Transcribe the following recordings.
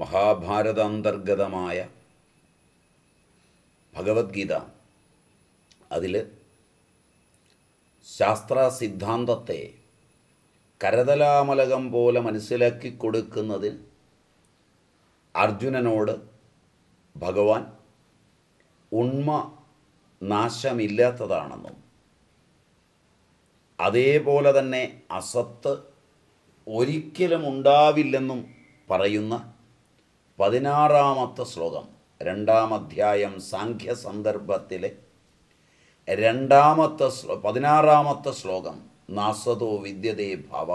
മഹാഭാരതാന്തർഗതമായ ഭഗവത്ഗീത അതിൽ ശാസ്ത്ര സിദ്ധാന്തത്തെ കരതലാമലകം പോലെ മനസ്സിലാക്കി കൊടുക്കുന്നതിന് അർജുനനോട് ഭഗവാൻ ഉണ്മ നാശമില്ലാത്തതാണെന്നും അതേപോലെ തന്നെ അസത്ത് ഒരിക്കലും ഉണ്ടാവില്ലെന്നും പറയുന്ന പതിനാറാമത്തെ ശ്ലോകം രണ്ടാം അധ്യായം സാഖ്യ സന്ദർഭത്തിലെ രണ്ടാമത്തെ ശ്ലോ പതിനാറാമത്തെ ശ്ലോകം നാസതോ വിദ്യതേ ഭാവ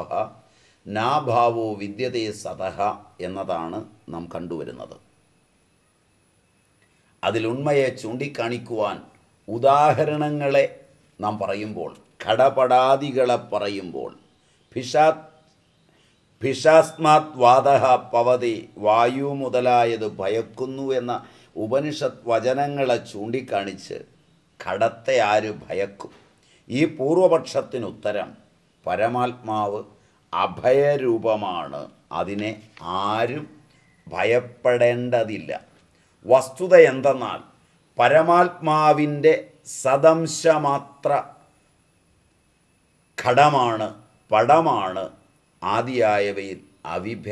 നാഭാവോ വിദ്യതേ സതഹ എന്നതാണ് നാം കണ്ടുവരുന്നത് അതിൽ ഉണ്മയെ ചൂണ്ടിക്കാണിക്കുവാൻ ഉദാഹരണങ്ങളെ നാം പറയുമ്പോൾ കടപടാദികളെ പറയുമ്പോൾ ഭിഷാത് ഭിഷാസ്മാത് വാദഹ പവതി വായു മുതലായത് ഭയക്കുന്നു എന്ന ഉപനിഷത് വചനങ്ങളെ ചൂണ്ടിക്കാണിച്ച് കടത്തെ ആര് ഭയക്കും ഈ പൂർവപക്ഷത്തിനുത്തരം പരമാത്മാവ് അഭയരൂപമാണ് അതിനെ ആരും ഭയപ്പെടേണ്ടതില്ല വസ്തുത എന്തെന്നാൽ പരമാത്മാവിൻ്റെ സദംശമാത്ര ഘടമാണ് പടമാണ് ആദിയായവയിൽ അവിഭ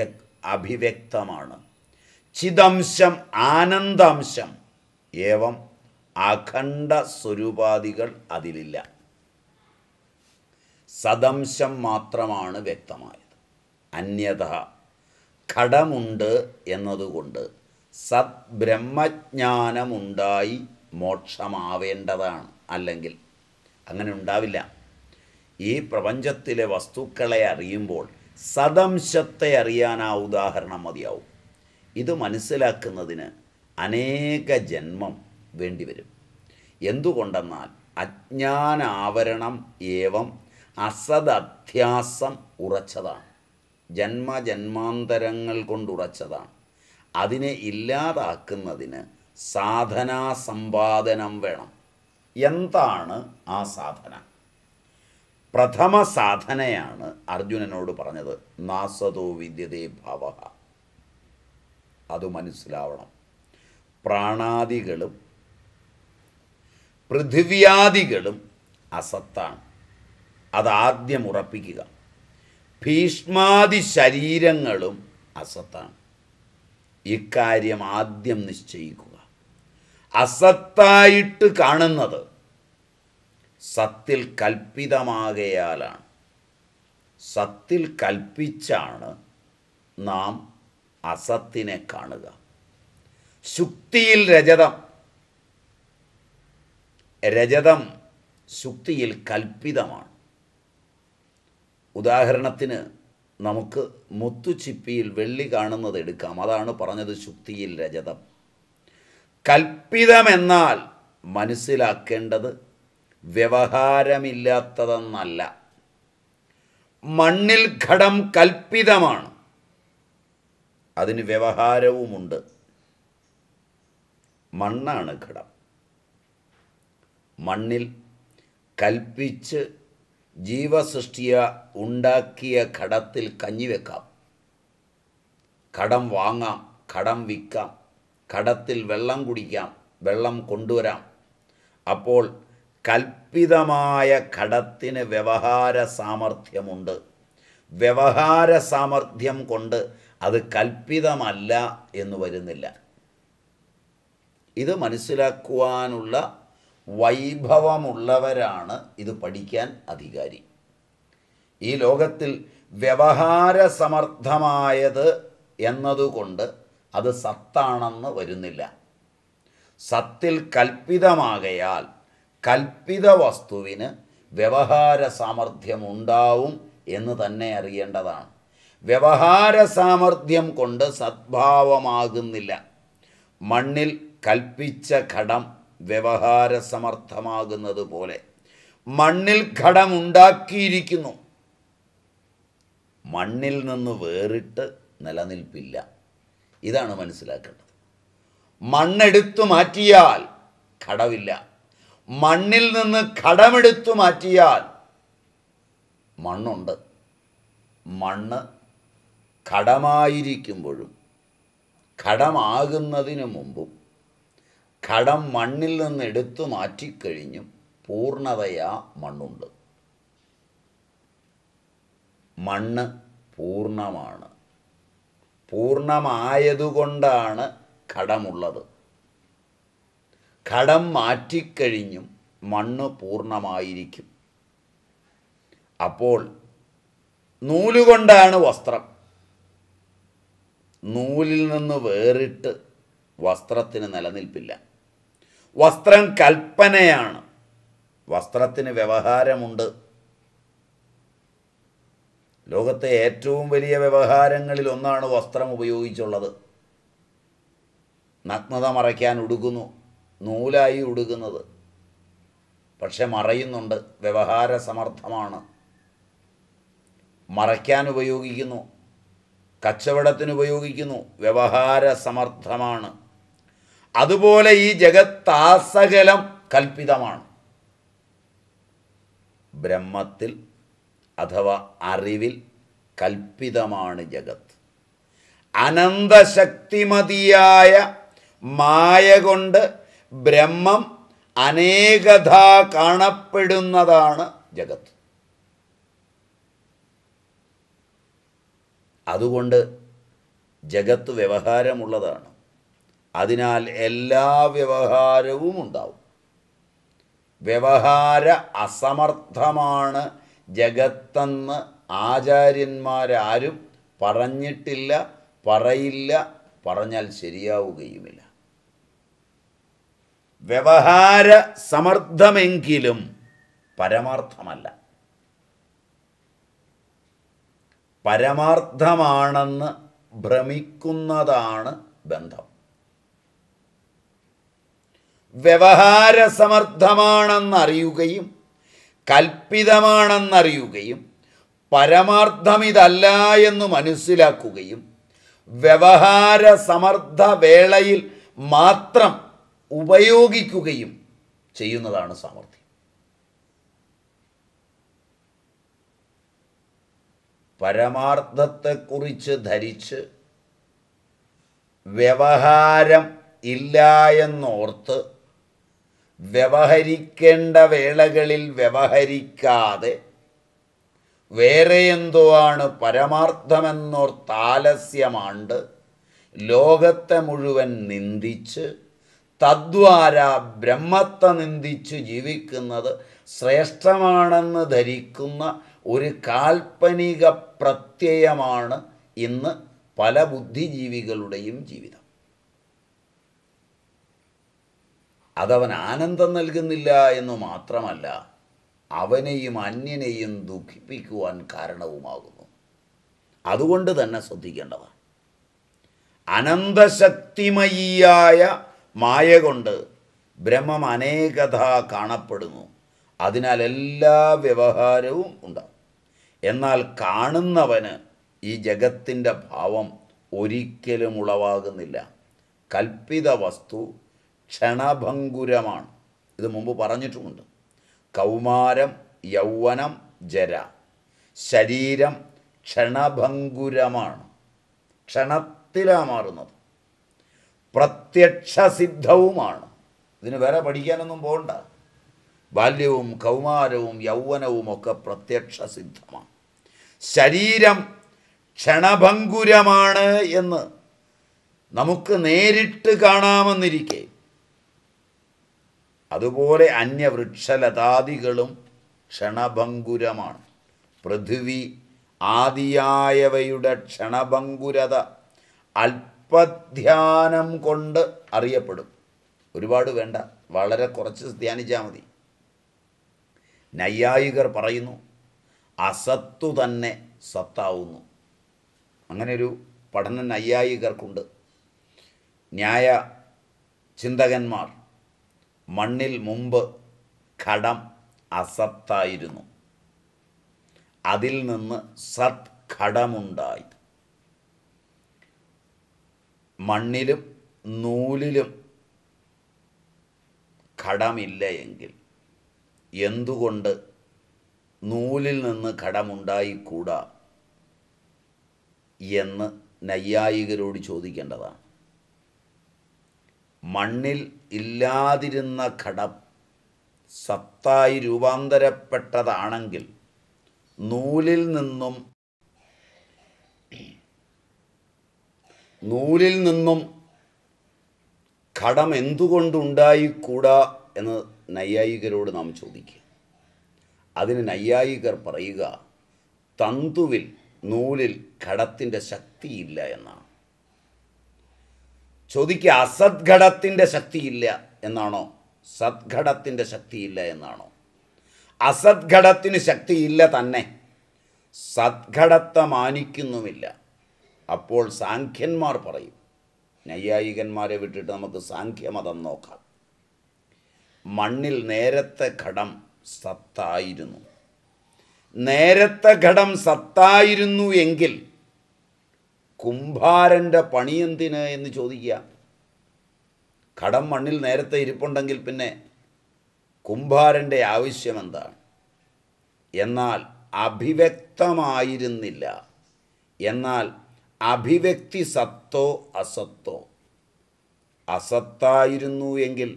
അഭിവ്യക്തമാണ് ചിദംശം ആനന്ദംശം ഏവം അഖണ്ഡ സ്വരൂപാദികൾ അതിലില്ല സദംശം മാത്രമാണ് വ്യക്തമായത് അന്യത ഘടമുണ്ട് എന്നതുകൊണ്ട് സത് ബ്രഹ്മജ്ഞാനമുണ്ടായി മോക്ഷമാവേണ്ടതാണ് അല്ലെങ്കിൽ അങ്ങനെ ഉണ്ടാവില്ല ഈ പ്രപഞ്ചത്തിലെ വസ്തുക്കളെ അറിയുമ്പോൾ സദംശത്തെ അറിയാൻ ആ ഉദാഹരണം മതിയാവും ഇത് മനസ്സിലാക്കുന്നതിന് അനേക ജന്മം വേണ്ടിവരും എന്തുകൊണ്ടെന്നാൽ അജ്ഞാനാവരണം ഏവം അസദധ്യാസം ഉറച്ചതാണ് ജന്മ കൊണ്ട് കൊണ്ടുറച്ചതാണ് അതിനെ ഇല്ലാതാക്കുന്നതിന് സാധനാ സമ്പാദനം വേണം എന്താണ് ആ സാധന പ്രഥമ സാധനയാണ് അർജുനനോട് പറഞ്ഞത് നാസതോ വിദ്യതേ ഭാവ അത് മനസ്സിലാവണം പ്രാണാദികളും പൃഥിവ്യാദികളും അസത്താണ് അതാദ്യം ഉറപ്പിക്കുക ഭീഷ്മാദി ശരീരങ്ങളും അസത്താണ് ഇക്കാര്യം ആദ്യം നിശ്ചയിക്കുക അസത്തായിട്ട് കാണുന്നത് സത്തിൽ കൽപ്പിതമാകയാലാണ് സത്തിൽ കൽപ്പിച്ചാണ് നാം അസത്തിനെ കാണുക ശുക്തിയിൽ രജതം രജതം ശുക്തിയിൽ കൽപ്പിതമാണ് ഉദാഹരണത്തിന് നമുക്ക് മുത്തുച്ചിപ്പിയിൽ വെള്ളി കാണുന്നത് എടുക്കാം അതാണ് പറഞ്ഞത് ശുക്തിയിൽ രജതം കൽപ്പിതമെന്നാൽ മനസ്സിലാക്കേണ്ടത് വ്യവഹാരമില്ലാത്തതെന്നല്ല മണ്ണിൽ ഘടം കൽപ്പിതമാണ് അതിന് വ്യവഹാരവുമുണ്ട് മണ്ണാണ് ഘടം മണ്ണിൽ കൽപ്പിച്ച് ജീവസൃഷ്ടിയ ഉണ്ടാക്കിയ ഘടത്തിൽ കഞ്ഞിവെക്കാം കടം വാങ്ങാം കടം വിൽക്കാം കടത്തിൽ വെള്ളം കുടിക്കാം വെള്ളം കൊണ്ടുവരാം അപ്പോൾ കൽപ്പിതമായ ഘടത്തിന് വ്യവഹാര സാമർഥ്യമുണ്ട് വ്യവഹാര സാമർഥ്യം കൊണ്ട് അത് കൽപ്പിതമല്ല എന്ന് വരുന്നില്ല ഇത് മനസ്സിലാക്കുവാനുള്ള വൈഭവമുള്ളവരാണ് ഇത് പഠിക്കാൻ അധികാരി ഈ ലോകത്തിൽ വ്യവഹാര സമർത്ഥമായത് എന്നതുകൊണ്ട് അത് സത്താണെന്ന് വരുന്നില്ല സത്തിൽ കൽപ്പിതമാകയാൽ കൽപ്പിത വസ്തുവിന് വ്യവഹാര സാമർഥ്യമുണ്ടാവും എന്ന് തന്നെ അറിയേണ്ടതാണ് വ്യവഹാര സാമർഥ്യം കൊണ്ട് സദ്ഭാവമാകുന്നില്ല മണ്ണിൽ കൽപ്പിച്ച ഘടം വ്യവഹാര സമർത്ഥമാകുന്നത് പോലെ മണ്ണിൽ ഘടമുണ്ടാക്കിയിരിക്കുന്നു മണ്ണിൽ നിന്ന് വേറിട്ട് നിലനിൽപ്പില്ല ഇതാണ് മനസ്സിലാക്കേണ്ടത് മണ്ണെടുത്തു മാറ്റിയാൽ ഘടവില്ല മണ്ണിൽ നിന്ന് കടമെടുത്തു മാറ്റിയാൽ മണ്ണുണ്ട് മണ്ണ് കടമായിരിക്കുമ്പോഴും കടമാകുന്നതിന് മുമ്പും കടം മണ്ണിൽ നിന്ന് എടുത്തു മാറ്റിക്കഴിഞ്ഞും പൂർണ്ണതയാ മണ്ണുണ്ട് മണ്ണ് പൂർണ്ണമാണ് പൂർണ്ണമായതുകൊണ്ടാണ് കടമുള്ളത് കടം മാറ്റിക്കഴിഞ്ഞും മണ്ണ് പൂർണ്ണമായിരിക്കും അപ്പോൾ നൂലുകൊണ്ടാണ് വസ്ത്രം നൂലിൽ നിന്ന് വേറിട്ട് വസ്ത്രത്തിന് നിലനിൽപ്പില്ല വസ്ത്രം കൽപ്പനയാണ് വസ്ത്രത്തിന് വ്യവഹാരമുണ്ട് ലോകത്തെ ഏറ്റവും വലിയ വ്യവഹാരങ്ങളിൽ ഒന്നാണ് വസ്ത്രം ഉപയോഗിച്ചുള്ളത് നഗ്നത മറയ്ക്കാൻ ഉടുക്കുന്നു നൂലായി ഉടുക്കുന്നത് പക്ഷെ മറയുന്നുണ്ട് വ്യവഹാര സമർത്ഥമാണ് മറയ്ക്കാൻ ഉപയോഗിക്കുന്നു കച്ചവടത്തിന് ഉപയോഗിക്കുന്നു വ്യവഹാര സമർത്ഥമാണ് അതുപോലെ ഈ ജഗത്താസകലം കൽപ്പിതമാണ് ബ്രഹ്മത്തിൽ അഥവാ അറിവിൽ കൽപ്പിതമാണ് ജഗത്ത് അനന്തശക്തിമതിയായ മായ കൊണ്ട് ബ്രഹ്മം അനേകഥ കാണപ്പെടുന്നതാണ് ജഗത്ത് അതുകൊണ്ട് ജഗത്ത് വ്യവഹാരമുള്ളതാണ് അതിനാൽ എല്ലാ വ്യവഹാരവും ഉണ്ടാവും വ്യവഹാര അസമർത്ഥമാണ് ജഗത്തെന്ന് ആചാര്യന്മാരാരും പറഞ്ഞിട്ടില്ല പറയില്ല പറഞ്ഞാൽ ശരിയാവുകയുമില്ല വ്യവഹാര സമർത്ഥമെങ്കിലും പരമാർത്ഥമല്ല പരമാർത്ഥമാണെന്ന് ഭ്രമിക്കുന്നതാണ് ബന്ധം സമർത്ഥമാണെന്നറിയുകയും കൽപ്പിതമാണെന്നറിയുകയും പരമാർത്ഥമിതല്ല എന്ന് മനസ്സിലാക്കുകയും വ്യവഹാരസമർത്ഥ വേളയിൽ മാത്രം ഉപയോഗിക്കുകയും ചെയ്യുന്നതാണ് സാമർഥ്യം പരമാർത്ഥത്തെക്കുറിച്ച് ധരിച്ച് വ്യവഹാരം ഇല്ല എന്നോർത്ത് വ്യവഹരിക്കേണ്ട വേളകളിൽ വ്യവഹരിക്കാതെ വേറെ എന്തോ ആണ് പരമാർത്ഥമെന്നോർത്താലസ്യമാണ്ട് ലോകത്തെ മുഴുവൻ നിന്ദിച്ച് തദ്വാര ബ്രഹ്മത്തെ നിന്ദിച്ചു ജീവിക്കുന്നത് ശ്രേഷ്ഠമാണെന്ന് ധരിക്കുന്ന ഒരു കാൽപ്പനിക പ്രത്യയമാണ് ഇന്ന് പല ബുദ്ധിജീവികളുടെയും ജീവിതം അതവൻ ആനന്ദം നൽകുന്നില്ല എന്ന് മാത്രമല്ല അവനെയും അന്യനെയും ദുഃഖിപ്പിക്കുവാൻ കാരണവുമാകുന്നു അതുകൊണ്ട് തന്നെ ശ്രദ്ധിക്കേണ്ടതാണ് അനന്തശക്തിമയിയായ മായ കൊണ്ട് ബ്രഹ്മം അനേകഥ കാണപ്പെടുന്നു അതിനാൽ എല്ലാ വ്യവഹാരവും ഉണ്ടാകും എന്നാൽ കാണുന്നവന് ഈ ജഗത്തിൻ്റെ ഭാവം ഒരിക്കലും ഉളവാകുന്നില്ല കൽപ്പിത വസ്തു ക്ഷണഭങ്കുരമാണ് ഇത് മുമ്പ് പറഞ്ഞിട്ടുമുണ്ട് കൗമാരം യൗവനം ജര ശരീരം ക്ഷണഭങ്കുരമാണ് ക്ഷണത്തിലാണ് മാറുന്നത് പ്രത്യക്ഷസിദ്ധവുമാണ് ഇതിന് വേറെ പഠിക്കാനൊന്നും പോകണ്ട ബാല്യവും കൗമാരവും യൗവനവും ഒക്കെ പ്രത്യക്ഷസിദ്ധമാണ് ശരീരം ക്ഷണഭങ്കുരമാണ് എന്ന് നമുക്ക് നേരിട്ട് കാണാമെന്നിരിക്കെ അതുപോലെ അന്യവൃക്ഷലതാദികളും ക്ഷണഭങ്കുരമാണ് പൃഥ്വി ആദിയായവയുടെ ക്ഷണഭങ്കുരത അല്പ അല്പധ്യാനം കൊണ്ട് അറിയപ്പെടും ഒരുപാട് വേണ്ട വളരെ കുറച്ച് ധ്യാനിച്ചാൽ മതി നൈയായികർ പറയുന്നു അസത്തു തന്നെ സത്താവുന്നു അങ്ങനെയൊരു പഠനം നൈയായികർക്കുണ്ട് ന്യായ ചിന്തകന്മാർ മണ്ണിൽ മുമ്പ് ഘടം അസത്തായിരുന്നു അതിൽ നിന്ന് സത് ഘടമുണ്ടായി മണ്ണിലും നൂലിലും ഘടമില്ല എങ്കിൽ എന്തുകൊണ്ട് നൂലിൽ നിന്ന് ഘടമുണ്ടായിക്കൂടാ എന്ന് നൈയായികരോട് ചോദിക്കേണ്ടതാണ് മണ്ണിൽ ഇല്ലാതിരുന്ന ഘടം സത്തായി രൂപാന്തരപ്പെട്ടതാണെങ്കിൽ നൂലിൽ നിന്നും നൂലിൽ നിന്നും കടം എന്തുകൊണ്ടുണ്ടായിക്കൂടാ എന്ന് നൈയായികരോട് നാം ചോദിക്കുക അതിന് നൈയായികർ പറയുക തന്തുവിൽ നൂലിൽ ഘടത്തിൻ്റെ ശക്തിയില്ല എന്നാണ് ചോദിക്കുക അസദ്ഘടത്തിൻ്റെ ശക്തിയില്ല എന്നാണോ സദ്ഘടത്തിൻ്റെ ശക്തിയില്ല എന്നാണോ അസദ്ഘടത്തിന് ശക്തിയില്ല തന്നെ സദ്ഘടത്തെ മാനിക്കുന്നുമില്ല അപ്പോൾ സാഖ്യന്മാർ പറയും നൈയായികന്മാരെ വിട്ടിട്ട് നമുക്ക് സാഖ്യമതം നോക്കാം മണ്ണിൽ നേരത്തെ ഘടം സത്തായിരുന്നു നേരത്തെ ഘടം സത്തായിരുന്നു എങ്കിൽ കുംഭാരൻ്റെ പണി എന്ന് ചോദിക്കുക ഘടം മണ്ണിൽ നേരത്തെ ഇരിപ്പുണ്ടെങ്കിൽ പിന്നെ കുംഭാരൻ്റെ ആവശ്യം എന്താണ് എന്നാൽ അഭിവ്യക്തമായിരുന്നില്ല എന്നാൽ അഭിവ്യക്തി സത്തോ അസത്തോ അസത്തായിരുന്നു എങ്കിൽ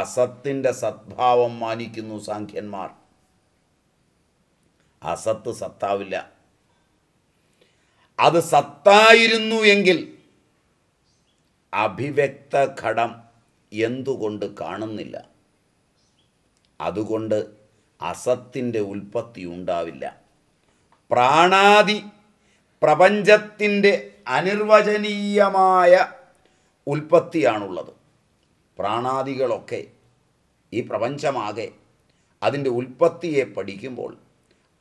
അസത്തിൻ്റെ സദ്ഭാവം മാനിക്കുന്നു സാഖ്യന്മാർ അസത്ത് സത്താവില്ല അത് സത്തായിരുന്നു എങ്കിൽ അഭിവ്യക്ത ഘടം എന്തുകൊണ്ട് കാണുന്നില്ല അതുകൊണ്ട് അസത്തിൻ്റെ ഉൽപ്പത്തി ഉണ്ടാവില്ല പ്രാണാദി പ്രപഞ്ചത്തിൻ്റെ അനിർവചനീയമായ ഉൽപ്പത്തിയാണുള്ളത് പ്രാണാദികളൊക്കെ ഈ പ്രപഞ്ചമാകെ അതിൻ്റെ ഉൽപ്പത്തിയെ പഠിക്കുമ്പോൾ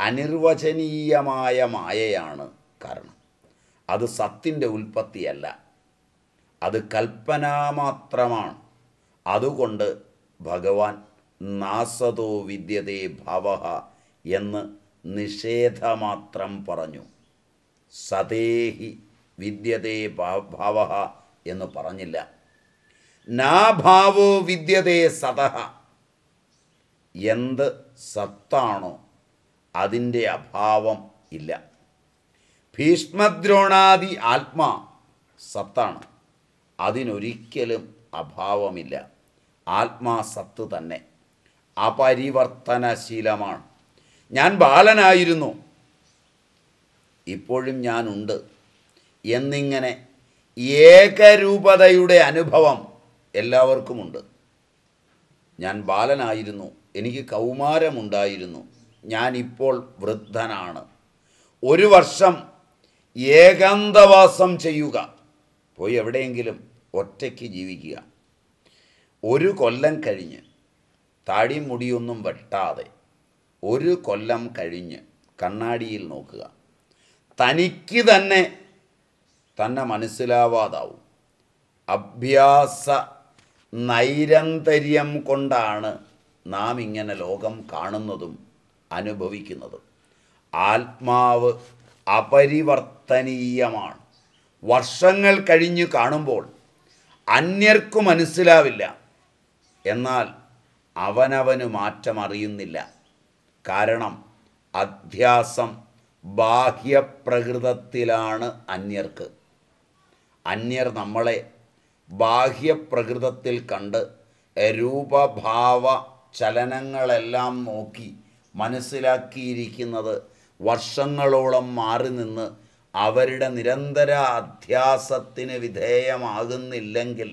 അനിർവചനീയമായ മായയാണ് കാരണം അത് സത്തിൻ്റെ ഉൽപ്പത്തിയല്ല അത് കൽപ്പനാമാത്രമാണ് അതുകൊണ്ട് ഭഗവാൻ നാസതോ വിദ്യതേ ഭവ എന്ന് നിഷേധമാത്രം പറഞ്ഞു സതേഹി വിദ്യതേ ഭാവ എന്ന് പറഞ്ഞില്ല നാഭാവോ വിദ്യതേ സതഹ എന്ത് സത്താണോ അതിൻ്റെ അഭാവം ഇല്ല ഭീഷ്മദ്രോണാദി ആത്മാ സത്താണ് അതിനൊരിക്കലും അഭാവമില്ല ആത്മാ സത്ത് തന്നെ അപരിവർത്തനശീലമാണ് ഞാൻ ബാലനായിരുന്നു ഇപ്പോഴും ഞാനുണ്ട് എന്നിങ്ങനെ ഏകരൂപതയുടെ അനുഭവം എല്ലാവർക്കുമുണ്ട് ഞാൻ ബാലനായിരുന്നു എനിക്ക് കൗമാരമുണ്ടായിരുന്നു ഞാനിപ്പോൾ വൃദ്ധനാണ് ഒരു വർഷം ഏകാന്തവാസം ചെയ്യുക പോയി എവിടെയെങ്കിലും ഒറ്റയ്ക്ക് ജീവിക്കുക ഒരു കൊല്ലം കഴിഞ്ഞ് താടിയും മുടിയൊന്നും വെട്ടാതെ ഒരു കൊല്ലം കഴിഞ്ഞ് കണ്ണാടിയിൽ നോക്കുക തനിക്ക് തന്നെ തന്നെ മനസ്സിലാവാതാവും അഭ്യാസ നൈരന്തര്യം കൊണ്ടാണ് നാം ഇങ്ങനെ ലോകം കാണുന്നതും അനുഭവിക്കുന്നതും ആത്മാവ് അപരിവർത്തനീയമാണ് വർഷങ്ങൾ കഴിഞ്ഞ് കാണുമ്പോൾ അന്യർക്ക് മനസ്സിലാവില്ല എന്നാൽ അവനവന് മാറ്റമറിയുന്നില്ല കാരണം അധ്യാസം ബാഹ്യപ്രകൃതത്തിലാണ് അന്യർക്ക് അന്യർ നമ്മളെ ബാഹ്യപ്രകൃതത്തിൽ കണ്ട് രൂപഭാവ ചലനങ്ങളെല്ലാം നോക്കി മനസ്സിലാക്കിയിരിക്കുന്നത് വർഷങ്ങളോളം മാറി നിന്ന് അവരുടെ നിരന്തര അധ്യാസത്തിന് വിധേയമാകുന്നില്ലെങ്കിൽ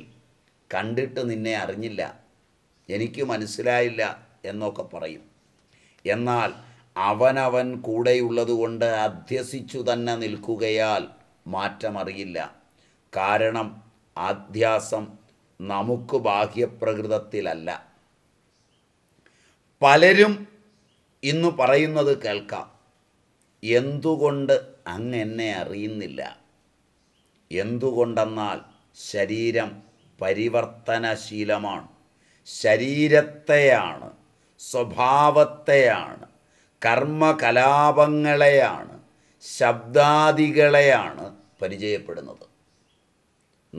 കണ്ടിട്ട് നിന്നെ അറിഞ്ഞില്ല എനിക്ക് മനസ്സിലായില്ല എന്നൊക്കെ പറയും എന്നാൽ അവനവൻ കൂടെയുള്ളതുകൊണ്ട് അധ്യസിച്ചു തന്നെ നിൽക്കുകയാൽ മാറ്റമറിയില്ല കാരണം ആധ്യാസം നമുക്ക് ബാഹ്യപ്രകൃതത്തിലല്ല പലരും ഇന്ന് പറയുന്നത് കേൾക്കാം എന്തുകൊണ്ട് അങ്ങ് എന്നെ അറിയുന്നില്ല എന്തുകൊണ്ടെന്നാൽ ശരീരം പരിവർത്തനശീലമാണ് ശരീരത്തെയാണ് സ്വഭാവത്തെയാണ് കർമ്മകലാപങ്ങളെയാണ് ശബ്ദാദികളെയാണ് പരിചയപ്പെടുന്നത്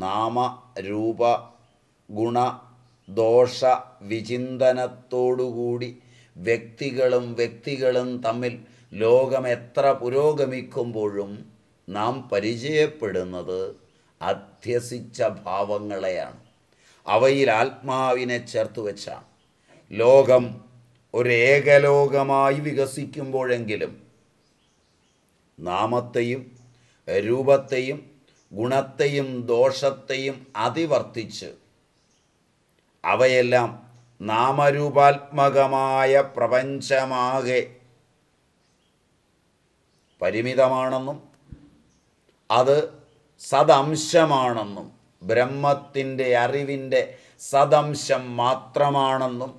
നാമ രൂപ ഗുണ ദോഷ വിചിന്തനത്തോടുകൂടി വ്യക്തികളും വ്യക്തികളും തമ്മിൽ ലോകം എത്ര പുരോഗമിക്കുമ്പോഴും നാം പരിചയപ്പെടുന്നത് അധ്യസിച്ച ഭാവങ്ങളെയാണ് അവയിൽ ആത്മാവിനെ ചേർത്ത് വെച്ചാണ് ലോകം ഒരു ഏകലോകമായി വികസിക്കുമ്പോഴെങ്കിലും നാമത്തെയും രൂപത്തെയും ഗുണത്തെയും ദോഷത്തെയും അതിവർത്തിച്ച് അവയെല്ലാം നാമരൂപാത്മകമായ പ്രപഞ്ചമാകെ പരിമിതമാണെന്നും അത് സദംശമാണെന്നും ബ്രഹ്മത്തിൻ്റെ അറിവിൻ്റെ സദംശം മാത്രമാണെന്നും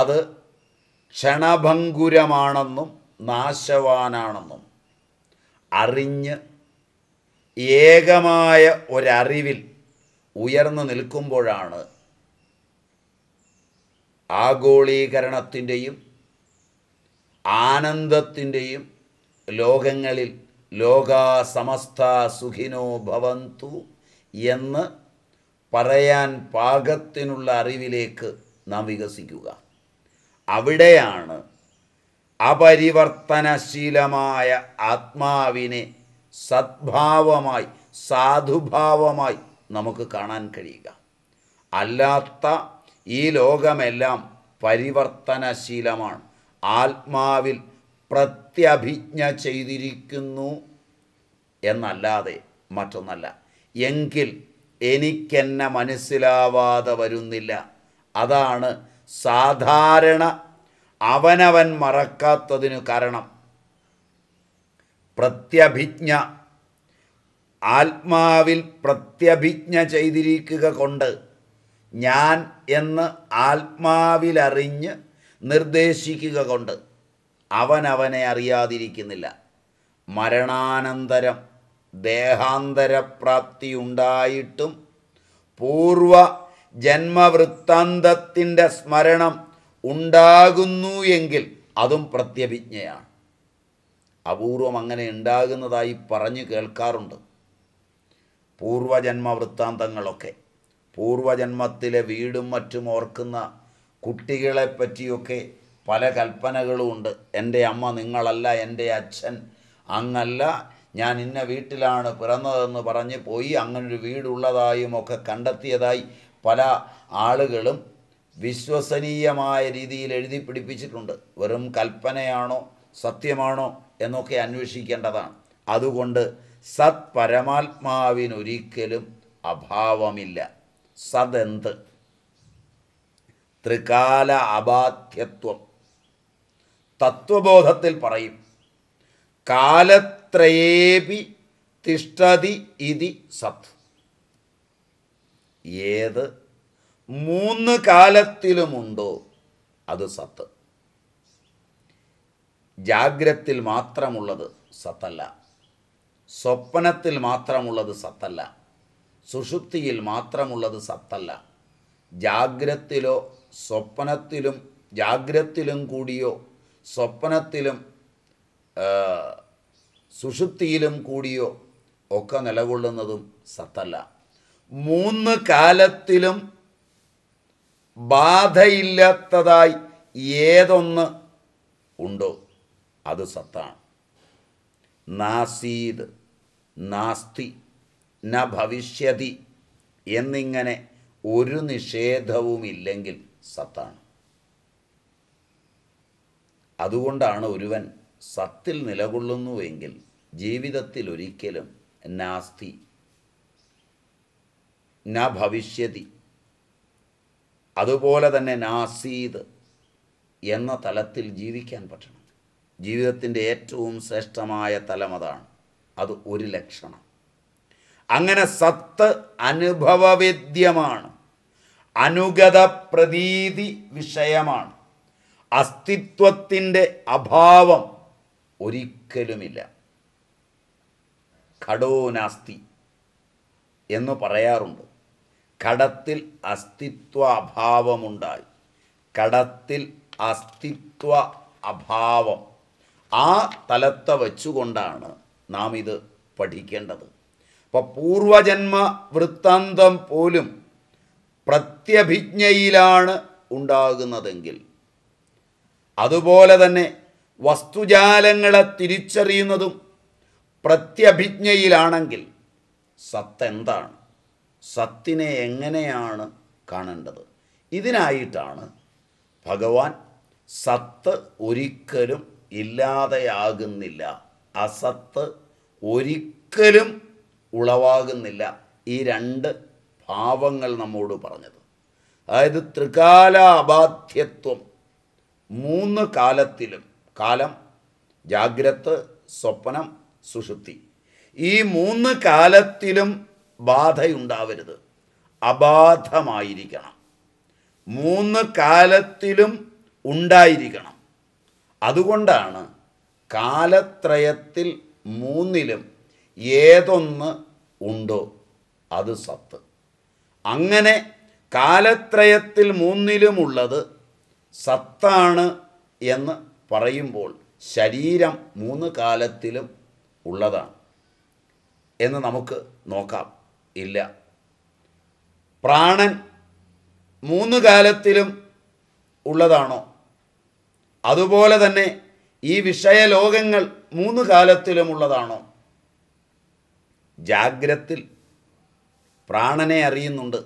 അത് ക്ഷണഭങ്കുരമാണെന്നും നാശവാനാണെന്നും അറിഞ്ഞ് ഏകമായ ഒരറിവിൽ ഉയർന്നു നിൽക്കുമ്പോഴാണ് ആഗോളീകരണത്തിൻ്റെയും ആനന്ദത്തിൻ്റെയും ലോകങ്ങളിൽ ലോകാസമസ്ത സുഖിനോ ഭവന്തു എന്ന് പറയാൻ പാകത്തിനുള്ള അറിവിലേക്ക് നാം വികസിക്കുക അവിടെയാണ് അപരിവർത്തനശീലമായ ആത്മാവിനെ സദ്ഭാവമായി സാധുഭാവമായി നമുക്ക് കാണാൻ കഴിയുക അല്ലാത്ത ഈ ലോകമെല്ലാം പരിവർത്തനശീലമാണ് ആത്മാവിൽ പ്രത്യഭിജ്ഞ ചെയ്തിരിക്കുന്നു എന്നല്ലാതെ മറ്റൊന്നല്ല എങ്കിൽ എനിക്കെന്നെ മനസ്സിലാവാതെ വരുന്നില്ല അതാണ് സാധാരണ അവനവൻ മറക്കാത്തതിനു കാരണം പ്രത്യഭിജ്ഞ ആത്മാവിൽ പ്രത്യഭിജ്ഞ ചെയ്തിരിക്കുക കൊണ്ട് ഞാൻ എന്ന് ആത്മാവിലറിഞ്ഞ് നിർദ്ദേശിക്കുക കൊണ്ട് അവനവനെ അറിയാതിരിക്കുന്നില്ല മരണാനന്തരം ദേഹാന്തരപ്രാപ്തി ഉണ്ടായിട്ടും പൂർവ ജന്മവൃത്താന്തത്തിൻ്റെ സ്മരണം ഉണ്ടാകുന്നു എങ്കിൽ അതും പ്രത്യഭിജ്ഞയാണ് അപൂർവം അങ്ങനെ ഉണ്ടാകുന്നതായി പറഞ്ഞു കേൾക്കാറുണ്ട് പൂർവജന്മ വൃത്താന്തങ്ങളൊക്കെ പൂർവജന്മത്തിലെ വീടും മറ്റും ഓർക്കുന്ന കുട്ടികളെ പറ്റിയൊക്കെ പല കൽപ്പനകളുമുണ്ട് എൻ്റെ അമ്മ നിങ്ങളല്ല എൻ്റെ അച്ഛൻ അങ്ങല്ല ഞാൻ ഇന്ന വീട്ടിലാണ് പിറന്നതെന്ന് പറഞ്ഞ് പോയി അങ്ങനൊരു വീടുള്ളതായും ഒക്കെ കണ്ടെത്തിയതായി പല ആളുകളും വിശ്വസനീയമായ രീതിയിൽ എഴുതി പിടിപ്പിച്ചിട്ടുണ്ട് വെറും കൽപ്പനയാണോ സത്യമാണോ എന്നൊക്കെ അന്വേഷിക്കേണ്ടതാണ് അതുകൊണ്ട് സത് പരമാത്മാവിനൊരിക്കലും അഭാവമില്ല സതെന്ത് ത്രികാല അബാധ്യത്വം തത്വബോധത്തിൽ പറയും കാലത്രയേപി തിഷ്ടതി ഇതി സത് ഏത് മൂന്ന് കാലത്തിലുമുണ്ടോ അത് സത്ത് ജാഗ്രത്തിൽ മാത്രമുള്ളത് സത്തല്ല സ്വപ്നത്തിൽ മാത്രമുള്ളത് സത്തല്ല സുഷുപ്തിയിൽ മാത്രമുള്ളത് സത്തല്ല ജാഗ്രത്തിലോ സ്വപ്നത്തിലും ജാഗ്രത്തിലും കൂടിയോ സ്വപ്നത്തിലും സുഷുപ്തിയിലും കൂടിയോ ഒക്കെ നിലകൊള്ളുന്നതും സത്തല്ല മൂന്ന് കാലത്തിലും ബാധയില്ലാത്തതായി ഏതൊന്ന് ഉണ്ടോ അത് സത്താണ് നാസീദ് നാസ്തി ന ഭവിഷ്യതി എന്നിങ്ങനെ ഒരു നിഷേധവുമില്ലെങ്കിൽ സത്താണ് അതുകൊണ്ടാണ് ഒരുവൻ സത്തിൽ നിലകൊള്ളുന്നുവെങ്കിൽ ജീവിതത്തിൽ ഒരിക്കലും നാസ്തി ന ഭവിഷ്യതി അതുപോലെ തന്നെ നാസീദ് എന്ന തലത്തിൽ ജീവിക്കാൻ പറ്റണം ജീവിതത്തിൻ്റെ ഏറ്റവും ശ്രേഷ്ഠമായ തലം അതാണ് അത് ഒരു ലക്ഷണം അങ്ങനെ സത്ത് അനുഭവവേദ്യമാണ് അനുഗത പ്രതീതി വിഷയമാണ് അസ്തിത്വത്തിൻ്റെ അഭാവം ഒരിക്കലുമില്ല ഘടോനാസ്തി എന്ന് പറയാറുണ്ട് കടത്തിൽ അസ്തിത്വ അഭാവമുണ്ടായി കടത്തിൽ അസ്തിത്വ അഭാവം ആ തലത്തെ വച്ചുകൊണ്ടാണ് നാം ഇത് പഠിക്കേണ്ടത് അപ്പോൾ പൂർവജന്മ വൃത്താന്തം പോലും പ്രത്യഭിജ്ഞയിലാണ് ഉണ്ടാകുന്നതെങ്കിൽ അതുപോലെ തന്നെ വസ്തുജാലങ്ങളെ തിരിച്ചറിയുന്നതും പ്രത്യഭിജ്ഞയിലാണെങ്കിൽ സത്തെന്താണ് സത്തിനെ എങ്ങനെയാണ് കാണേണ്ടത് ഇതിനായിട്ടാണ് ഭഗവാൻ സത്ത് ഒരിക്കലും ഇല്ലാതെയാകുന്നില്ല അസത്ത് ഒരിക്കലും ഉളവാകുന്നില്ല ഈ രണ്ട് ഭാവങ്ങൾ നമ്മോട് പറഞ്ഞത് അതായത് ത്രികാല അബാധ്യത്വം മൂന്ന് കാലത്തിലും കാലം ജാഗ്രത് സ്വപ്നം സുഷുപ്തി ഈ മൂന്ന് കാലത്തിലും ബാധയുണ്ടാവരുത് അബാധമായിരിക്കണം മൂന്ന് കാലത്തിലും ഉണ്ടായിരിക്കണം അതുകൊണ്ടാണ് കാലത്രയത്തിൽ മൂന്നിലും ഏതൊന്ന് ഉണ്ടോ അത് സത്ത് അങ്ങനെ കാലത്രയത്തിൽ മൂന്നിലുമുള്ളത് സത്താണ് എന്ന് പറയുമ്പോൾ ശരീരം മൂന്ന് കാലത്തിലും ഉള്ളതാണ് എന്ന് നമുക്ക് നോക്കാം ഇല്ല പ്രാണൻ മൂന്ന് കാലത്തിലും ഉള്ളതാണോ അതുപോലെ തന്നെ ഈ വിഷയലോകങ്ങൾ മൂന്ന് കാലത്തിലും ഉള്ളതാണോ ജാഗ്രത്തിൽ പ്രാണനെ അറിയുന്നുണ്ട്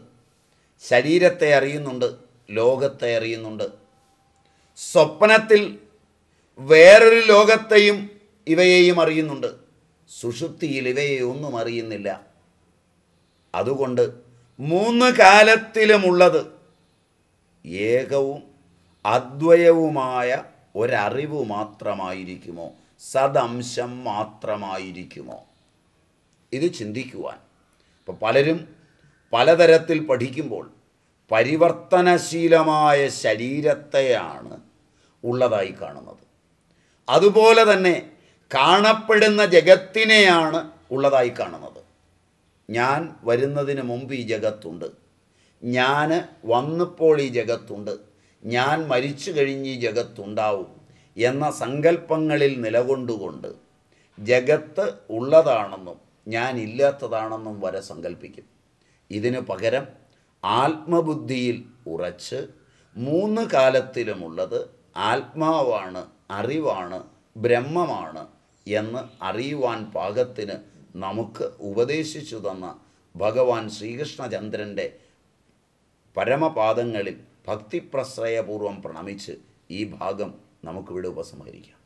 ശരീരത്തെ അറിയുന്നുണ്ട് ലോകത്തെ അറിയുന്നുണ്ട് സ്വപ്നത്തിൽ വേറൊരു ലോകത്തെയും ഇവയെയും അറിയുന്നുണ്ട് സുഷുപ്തിയിൽ ഇവയെ ഒന്നും അറിയുന്നില്ല അതുകൊണ്ട് മൂന്ന് കാലത്തിലുമുള്ളത് ഏകവും അദ്വയവുമായ ഒരറിവ് മാത്രമായിരിക്കുമോ സദംശം മാത്രമായിരിക്കുമോ ഇത് ചിന്തിക്കുവാൻ ഇപ്പം പലരും പലതരത്തിൽ പഠിക്കുമ്പോൾ പരിവർത്തനശീലമായ ശരീരത്തെയാണ് ഉള്ളതായി കാണുന്നത് അതുപോലെ തന്നെ കാണപ്പെടുന്ന ജഗത്തിനെയാണ് ഉള്ളതായി കാണുന്നത് ഞാൻ വരുന്നതിന് മുമ്പ് ഈ ജഗത്തുണ്ട് ഞാൻ വന്നപ്പോൾ ഈ ജഗത്തുണ്ട് ഞാൻ മരിച്ചു കഴിഞ്ഞ് ഈ ജഗത്തുണ്ടാവും എന്ന സങ്കല്പങ്ങളിൽ നിലകൊണ്ടുകൊണ്ട് ജഗത്ത് ഉള്ളതാണെന്നും ഞാൻ ഇല്ലാത്തതാണെന്നും വരെ സങ്കല്പിക്കും ഇതിന് പകരം ആത്മബുദ്ധിയിൽ ഉറച്ച് മൂന്ന് കാലത്തിലുമുള്ളത് ആത്മാവാണ് അറിവാണ് ബ്രഹ്മമാണ് എന്ന് അറിയുവാൻ പാകത്തിന് നമുക്ക് ഉപദേശിച്ചു തന്ന ഭഗവാൻ ശ്രീകൃഷ്ണചന്ദ്രൻ്റെ പരമപാദങ്ങളിൽ ഭക്തിപ്രശ്രയപൂർവം പ്രണമിച്ച് ഈ ഭാഗം നമുക്കിവിടെ ഉപസംഹരിക്കാം